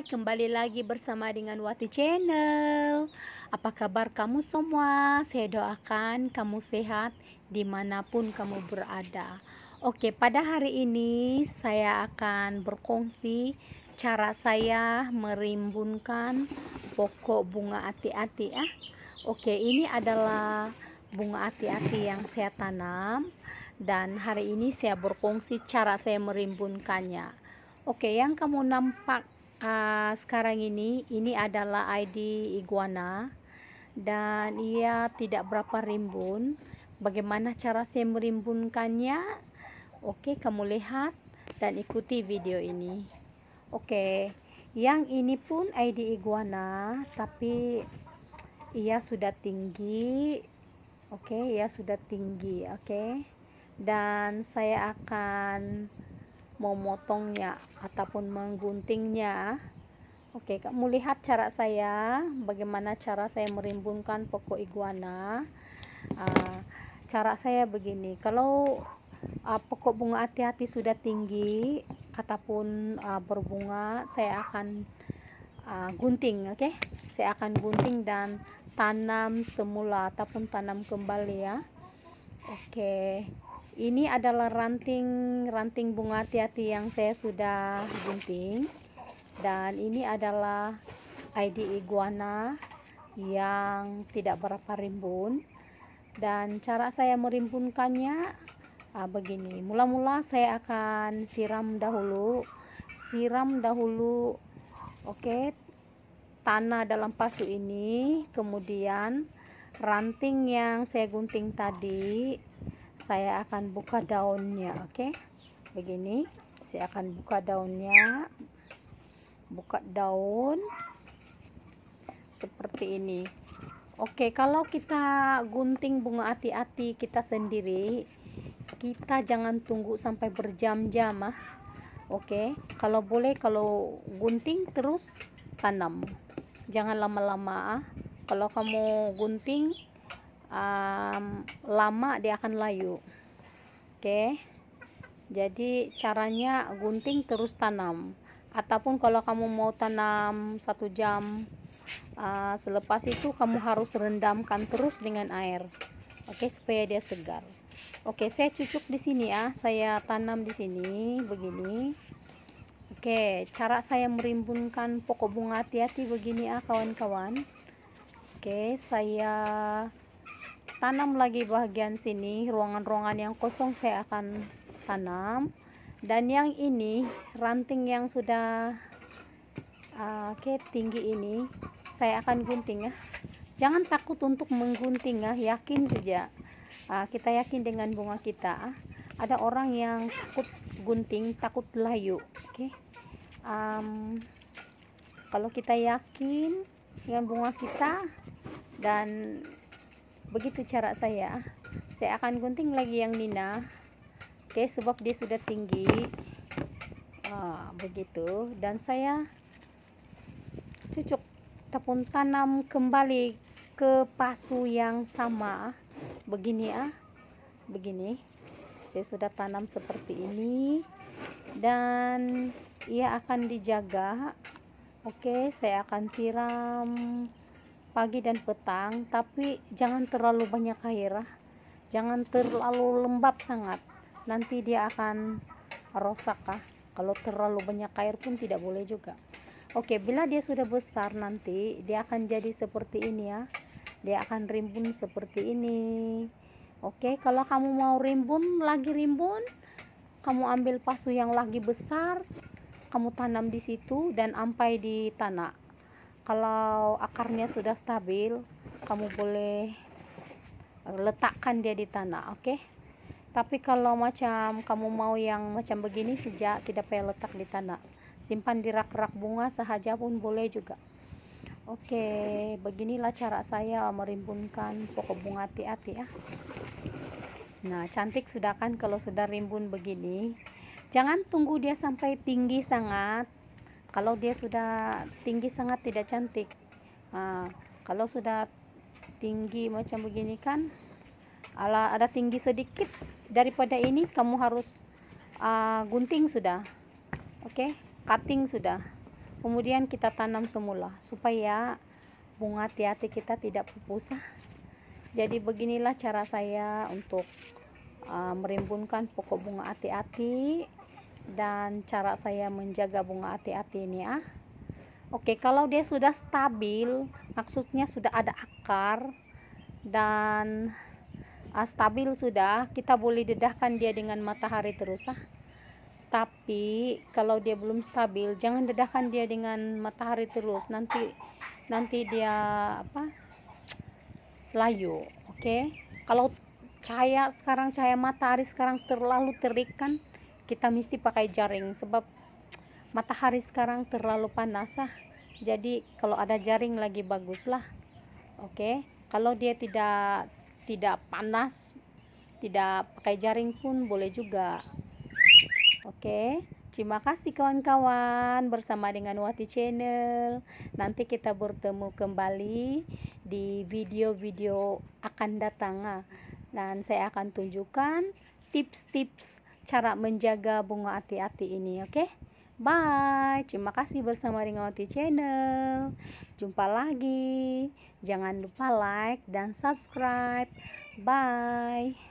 Hai, kembali lagi bersama dengan Wati Channel. Apa kabar kamu semua? Saya doakan kamu sehat dimanapun kamu berada. Oke, pada hari ini saya akan berkongsi cara saya merimbunkan pokok bunga ati-ati ya. Oke, ini adalah bunga ati-ati yang saya tanam dan hari ini saya berkongsi cara saya merimbunkannya. Oke, yang kamu nampak uh, sekarang ini ini adalah ID iguana dan ia tidak berapa rimbun bagaimana cara saya merimbunkannya oke kamu lihat dan ikuti video ini oke yang ini pun ID iguana tapi ia sudah tinggi oke ia sudah tinggi oke dan saya akan memotongnya ataupun mengguntingnya Oke kamu lihat cara saya bagaimana cara saya merimbunkan pokok iguana ah, cara saya begini kalau uh, pokok bunga hati-hati sudah tinggi ataupun ah, berbunga saya akan gunting oke saya akan gunting dan tanam semula ataupun tanam kembali ya oke okay ini adalah ranting-ranting bunga hati-hati yang saya sudah gunting dan ini adalah ID iguana yang tidak berapa rimbun dan cara saya merimbunkannya ah, begini mula-mula saya akan siram dahulu siram dahulu oke okay, tanah dalam pasu ini kemudian ranting yang saya gunting tadi saya akan buka daunnya oke okay? begini saya akan buka daunnya buka daun seperti ini oke okay, kalau kita gunting bunga hati-hati kita sendiri kita jangan tunggu sampai berjam-jam ah oke okay? kalau boleh kalau gunting terus tanam jangan lama-lama ah kalau kamu gunting um, lama dia akan layu oke jadi caranya gunting terus tanam ataupun kalau kamu mau tanam satu jam uh, selepas itu kamu harus rendamkan terus dengan air oke okay, supaya dia segar oke saya cucuk di sini ya saya tanam di sini begini oke cara saya merimbunkan pokok bunga hati-hati begini ya kawan-kawan oke saya tanam lagi bagian sini ruangan-ruangan yang kosong saya akan tanam dan yang ini ranting yang sudah uh, ke tinggi ini saya akan gunting ya jangan takut untuk menggunting ya yakin saja uh, kita yakin dengan bunga kita ada orang yang takut gunting takut layu oke okay? um, kalau kita yakin dengan bunga kita dan begitu cara saya saya akan gunting lagi yang Nina oke okay, sebab dia sudah tinggi ah, begitu dan saya cucuk tepung tanam kembali ke pasu yang sama begini ya ah. begini saya sudah tanam seperti ini dan ia akan dijaga oke okay, saya akan siram pagi dan petang tapi jangan terlalu banyak air jangan terlalu lembab sangat nanti dia akan rosak ah. kalau terlalu banyak air pun tidak boleh juga oke bila dia sudah besar nanti dia akan jadi seperti ini ya dia akan rimbun seperti ini oke kalau kamu mau rimbun lagi rimbun kamu ambil pasu yang lagi besar kamu tanam di situ dan ampai di tanah kalau akarnya sudah stabil kamu boleh letakkan dia di tanah oke okay? tapi kalau macam kamu mau yang macam begini sejak tidak perlu letak di tanah simpan di rak-rak bunga sahaja pun boleh juga oke okay, beginilah cara saya merimbunkan pokok bunga hati-hati ya nah cantik sudah kan kalau sudah rimbun begini jangan tunggu dia sampai tinggi sangat kalau dia sudah tinggi sangat tidak cantik nah, kalau sudah tinggi macam begini kan ala ada tinggi sedikit daripada ini kamu harus uh, gunting sudah oke okay? cutting sudah kemudian kita tanam semula supaya bunga tiati kita tidak pupusah jadi beginilah cara saya untuk uh, merimbunkan pokok bunga ati-ati dan cara saya menjaga bunga hati-hati ini ya Oke kalau dia sudah stabil maksudnya sudah ada akar dan uh, stabil sudah kita boleh dedahkan dia dengan matahari terus ah tapi kalau dia belum stabil jangan dedahkan dia dengan matahari terus nanti nanti dia apa layu oke okay? kalau cahaya sekarang cahaya matahari sekarang terlalu terik kan kita mesti pakai jaring sebab matahari sekarang terlalu panas ah jadi kalau ada jaring lagi baguslah. oke okay? kalau dia tidak tidak panas tidak pakai jaring pun boleh juga oke okay? Terima kasih kawan-kawan bersama dengan Wati Channel. Nanti kita bertemu kembali di video-video akan datang. Nah, dan saya akan tunjukkan tips-tips cara menjaga bunga hati-hati ini oke okay? Bye, terima kasih bersama Ringawati Channel. Jumpa lagi. Jangan lupa like dan subscribe. Bye.